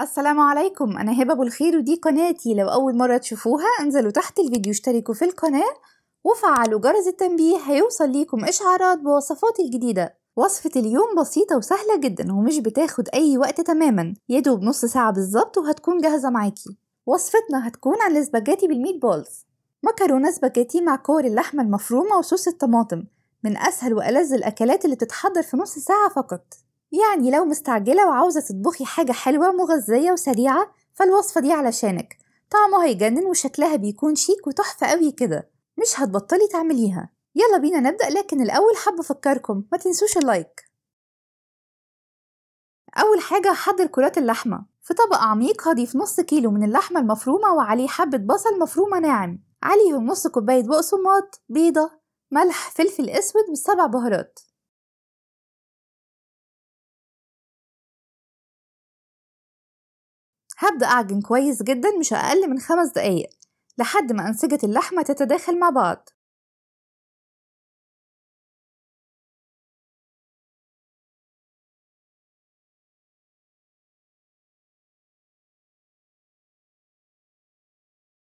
السلام عليكم انا هبه ابو الخير ودي قناتي لو اول مره تشوفوها انزلوا تحت الفيديو اشتركوا في القناه وفعلوا جرس التنبيه هيوصل ليكم اشعارات بوصفاتي الجديده وصفة اليوم بسيطة وسهلة جدا ومش بتاخد أي وقت تماما يدوب نص ساعة بالظبط وهتكون جاهزة معاكي وصفتنا هتكون عن السباجيتي بالميت بولز مكرونة سباجيتي مع كور اللحمة المفرومة وصوص الطماطم من أسهل وألذ الأكلات اللي تتحضر في نص ساعة فقط يعني لو مستعجلة وعاوزة تطبخي حاجة حلوة مغذية وسريعة فالوصفة دي علشانك طعمها هيجنن وشكلها بيكون شيك وتحفة قوي كده مش هتبطلي تعمليها يلا بينا نبدأ لكن الأول حابة أفكركم ما تنسوش اللايك أول حاجة حضر كرات اللحمة في طبق عميق هضيف نص كيلو من اللحمة المفرومة وعليه حبة بصل مفرومة ناعم عليهم نص كوباية بقسماط بيضة ملح فلفل أسود بالسبع بهارات هبدأ أعجن كويس جدا مش أقل من خمس دقايق لحد ما أنسجة اللحمة تتداخل مع بعض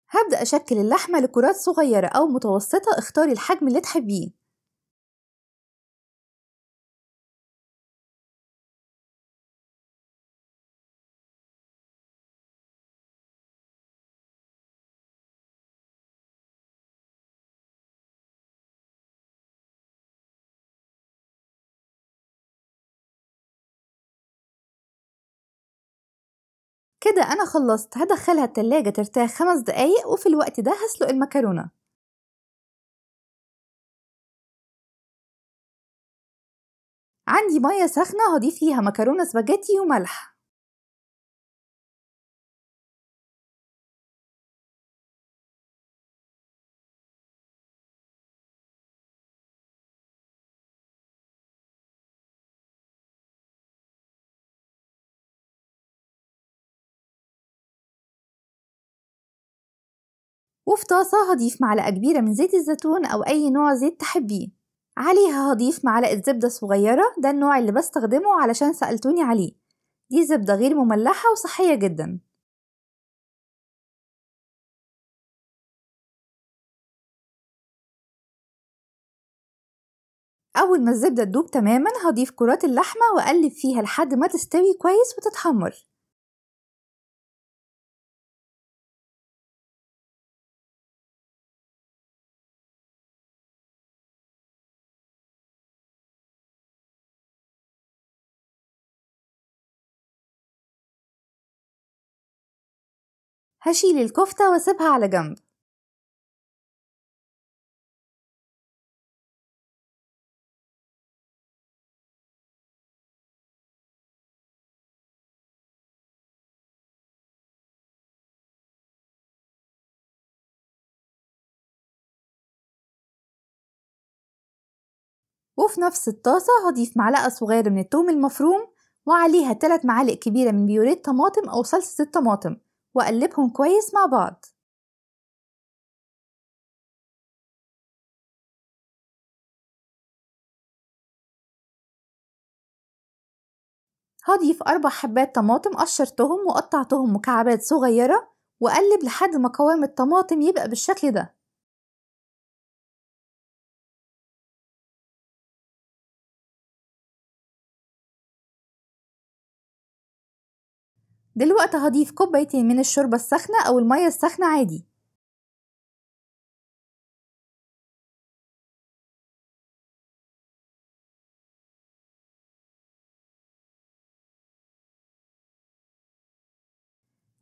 هبدأ أشكل اللحمة لكرات صغيرة أو متوسطة اختاري الحجم اللي تحبيه كده أنا خلصت هدخلها التلاجة ترتاح خمس دقايق وفي الوقت ده هسلق المكرونة عندي مية سخنة هضيف فيها مكرونة سباجيتي وملح وفي طاسة هضيف معلقة كبيرة من زيت الزيتون أو أي نوع زيت تحبيه عليها هضيف معلقة زبدة صغيرة ده النوع اللي بستخدمه علشان سألتوني عليه دي زبدة غير مملحة وصحية جدا أول ما الزبدة تدوب تماما هضيف كرات اللحمة وأقلب فيها لحد ما تستوي كويس وتتحمر هشيل الكفتة واسيبها على جنب وفي نفس الطاسة هضيف معلقة صغيرة من التوم المفروم وعليها 3 معالق كبيرة من بيوريه طماطم أو صلصة الطماطم وأقلبهم كويس مع بعض هضيف أربع حبات طماطم قشرتهم وقطعتهم مكعبات صغيرة وأقلب لحد ما قوام الطماطم يبقى بالشكل ده دلوقتي هضيف كوبايتين من الشوربة السخنة أو المية السخنة عادي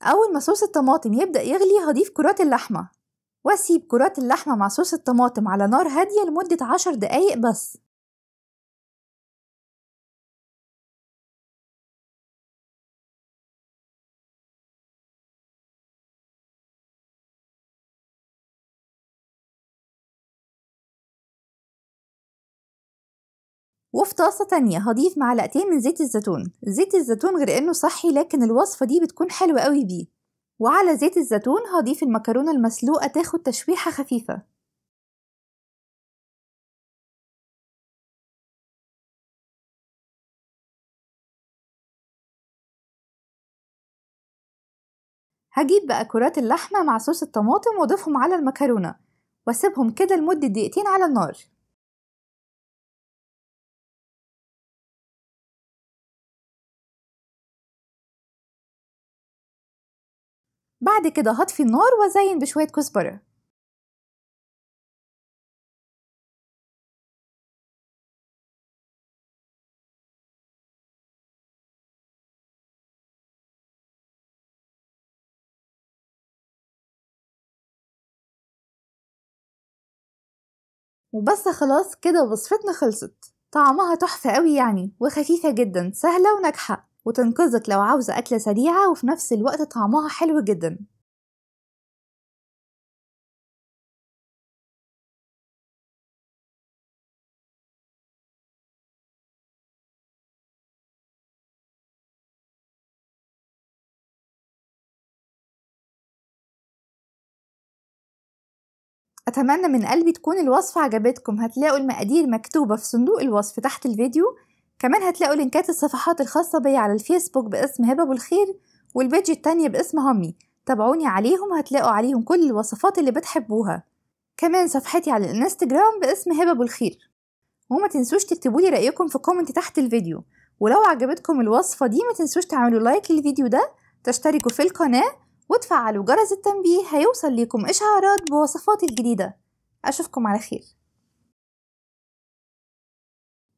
أول ما صوص الطماطم يبدأ يغلي هضيف كرات اللحمة وأسيب كرات اللحمة مع صوص الطماطم على نار هادية لمدة عشر دقايق بس وفي طاسة تانية هضيف معلقتين من زيت الزيتون زيت الزيتون غير انه صحي لكن الوصفة دي بتكون حلوة قوي بيه وعلى زيت الزيتون هضيف المكرونة المسلوقة تاخد تشويحة خفيفة هجيب بقى كرات اللحمة مع صوص الطماطم واضيفهم على المكرونة واسيبهم كده لمدة دقيقتين على النار بعد كده هطفي النار وازين بشوية كزبرة وبس خلاص كده وصفتنا خلصت طعمها تحفة قوي يعني وخفيفة جدا سهلة وناجحة وتنقذك لو عاوزة أكلة سريعة وفي نفس الوقت طعمها حلو جدا أتمنى من قلبي تكون الوصفة عجبتكم هتلاقوا المقادير مكتوبة في صندوق الوصف تحت الفيديو كمان هتلاقوا لينكات الصفحات الخاصة بي على الفيسبوك باسم هبة بالخير والبيج التانية باسم همي تابعوني عليهم هتلاقوا عليهم كل الوصفات اللي بتحبوها كمان صفحتي على الانستجرام باسم هبة بالخير وما تنسوش تكتبوا لي رأيكم في كومنت تحت الفيديو ولو عجبتكم الوصفة دي ما تنسوش تعملوا لايك للفيديو ده تشتركوا في القناة وتفعلوا جرس التنبيه هيوصل ليكم إشعارات بوصفاتي الجديدة أشوفكم على خير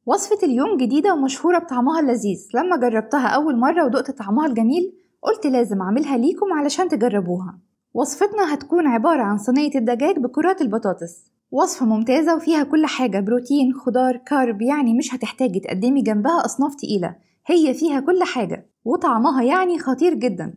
وصفة اليوم جديدة ومشهورة بطعمها اللذيذ لما جربتها أول مرة ودقت طعمها الجميل قلت لازم أعملها ليكم علشان تجربوها وصفتنا هتكون عبارة عن صينية الدجاج بكرات البطاطس وصفة ممتازة وفيها كل حاجة بروتين خضار كارب يعني مش هتحتاجي تقدمي جنبها أصناف تقيلة هي فيها كل حاجة وطعمها يعني خطير جدا